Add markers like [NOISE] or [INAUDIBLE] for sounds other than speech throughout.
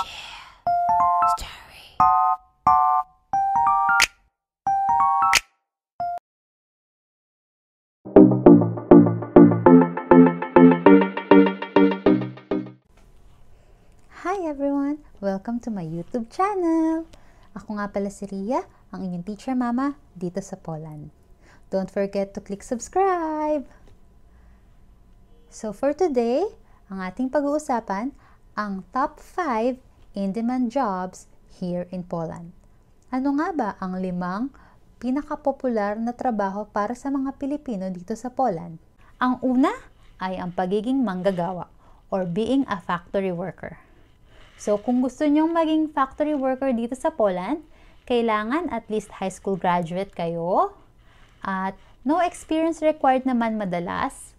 Hi everyone! Welcome to my YouTube channel! Ako nga pala si Ria, ang inyong teacher mama dito sa Poland. Don't forget to click subscribe! So for today, ang ating pag-uusapan, ang top 5 in-demand jobs here in Poland. Ano nga ba ang limang pinakapopular na trabaho para sa mga Pilipino dito sa Poland? Ang una ay ang pagiging manggagawa or being a factory worker. So kung gusto nyong maging factory worker dito sa Poland, kailangan at least high school graduate kayo at no experience required naman madalas.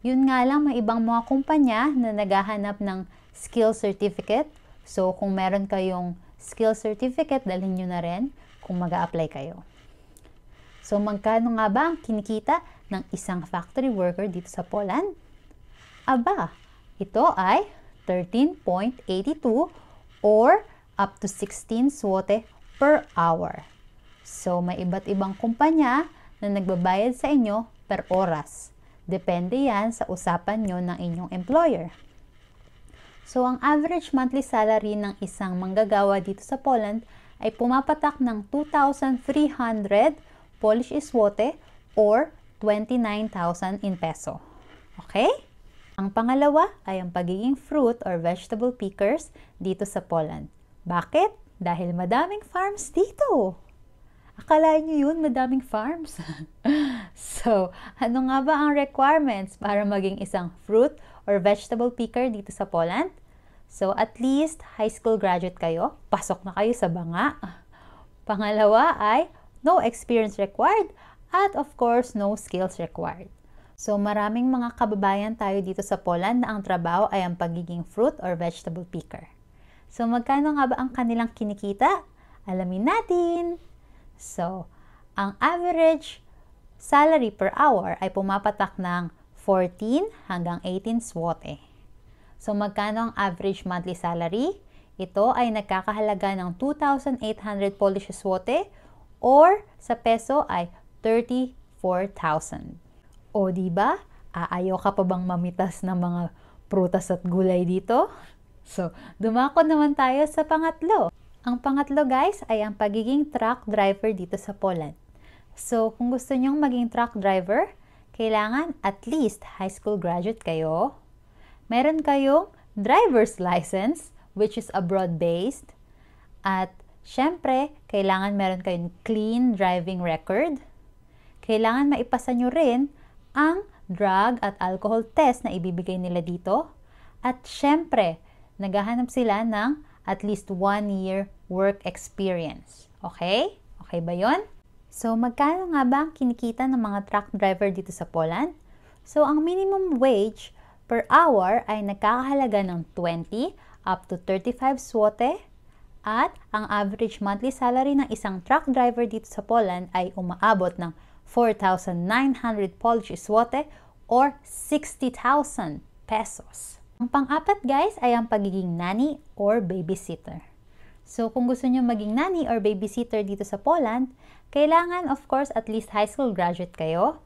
Yun nga lang, may ibang mga kumpanya na naghahanap ng skill certificate So, kung meron kayong skill certificate, dalhin nyo na rin kung mag apply kayo. So, magkano nga ba ang kinikita ng isang factory worker dito sa Poland? Aba, ito ay 13.82 or up to 16 swote per hour. So, may iba't ibang kumpanya na nagbabayad sa inyo per oras. Depende yan sa usapan nyo ng inyong employer. So, ang average monthly salary ng isang manggagawa dito sa Poland ay pumapatak ng 2,300 Polish iswote or 29,000 in peso. Okay? Ang pangalawa ay ang pagiging fruit or vegetable pickers dito sa Poland. Bakit? Dahil madaming farms dito. Akala niyo yun, madaming farms. [LAUGHS] [LAUGHS] So, ano nga ba ang requirements para maging isang fruit or vegetable picker dito sa Poland? So, at least high school graduate kayo, pasok na kayo sa banga. [LAUGHS] Pangalawa ay no experience required at of course, no skills required. So, maraming mga kababayan tayo dito sa Poland na ang trabaho ay ang pagiging fruit or vegetable picker. So, magkano nga ba ang kanilang kinikita? Alamin natin! So, ang average salary per hour ay pumapatak ng 14 hanggang 18 swote. So magkano ang average monthly salary? Ito ay nagkakahalaga ng 2,800 Polish swote or sa peso ay 34,000. O di ba? Aayaw ah, ka pa bang mamitas ng mga prutas at gulay dito? So, dumako naman tayo sa pangatlo. Ang pangatlo guys ay ang pagiging truck driver dito sa Poland. So, kung gusto nyong maging truck driver, kailangan at least high school graduate kayo. Meron kayong driver's license, which is abroad-based. At syempre, kailangan meron kayong clean driving record. Kailangan maipasa nyo rin ang drug at alcohol test na ibibigay nila dito. At syempre, naghahanap sila ng at least one year work experience. Okay? Okay ba yon? So, magkano nga ba ang kinikita ng mga truck driver dito sa Poland? So, ang minimum wage per hour ay nakakahalaga ng 20 up to 35 swote at ang average monthly salary ng isang truck driver dito sa Poland ay umaabot ng 4,900 Polish swote or 60,000 pesos. Ang pang-apat guys ay ang pagiging nanny or babysitter. So, kung gusto nyo maging nanny or babysitter dito sa Poland, kailangan of course at least high school graduate kayo.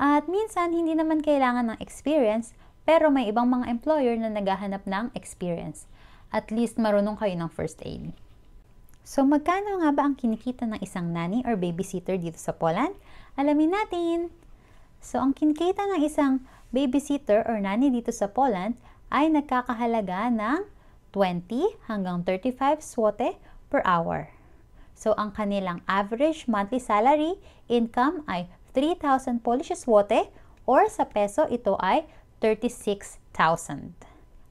At minsan, hindi naman kailangan ng experience, pero may ibang mga employer na naghahanap ng experience. At least marunong kayo ng first aid. So, magkano nga ba ang kinikita ng isang nanny or babysitter dito sa Poland? Alamin natin! So, ang kinikita ng isang babysitter or nanny dito sa Poland ay nagkakahalaga ng 20 hanggang 35 swote per hour. So, ang kanilang average monthly salary income ay 3,000 Polish swote or sa peso ito ay 36,000.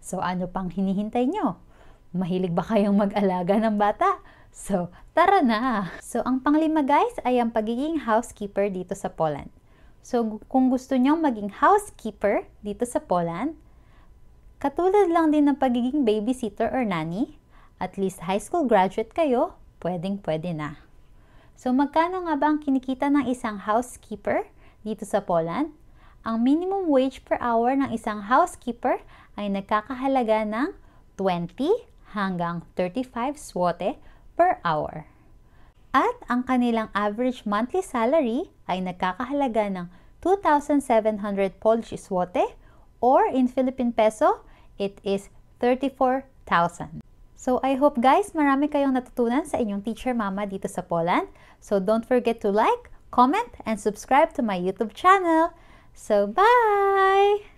So, ano pang hinihintay nyo? Mahilig ba kayong mag-alaga ng bata? So, tara na! So, ang panglima guys ay ang pagiging housekeeper dito sa Poland. So, kung gusto nyong maging housekeeper dito sa Poland, Katulad lang din ng pagiging babysitter or nanny, at least high school graduate kayo, pwedeng pwede na. So magkano nga ba ang kinikita ng isang housekeeper dito sa Poland? Ang minimum wage per hour ng isang housekeeper ay nagkakahalaga ng 20 hanggang 35 swote per hour. At ang kanilang average monthly salary ay nagkakahalaga ng 2,700 Polish złoty or in Philippine peso, it is 34,000. So, I hope guys, marami kayong natutunan sa inyong teacher mama dito sa Poland. So, don't forget to like, comment, and subscribe to my YouTube channel. So, bye!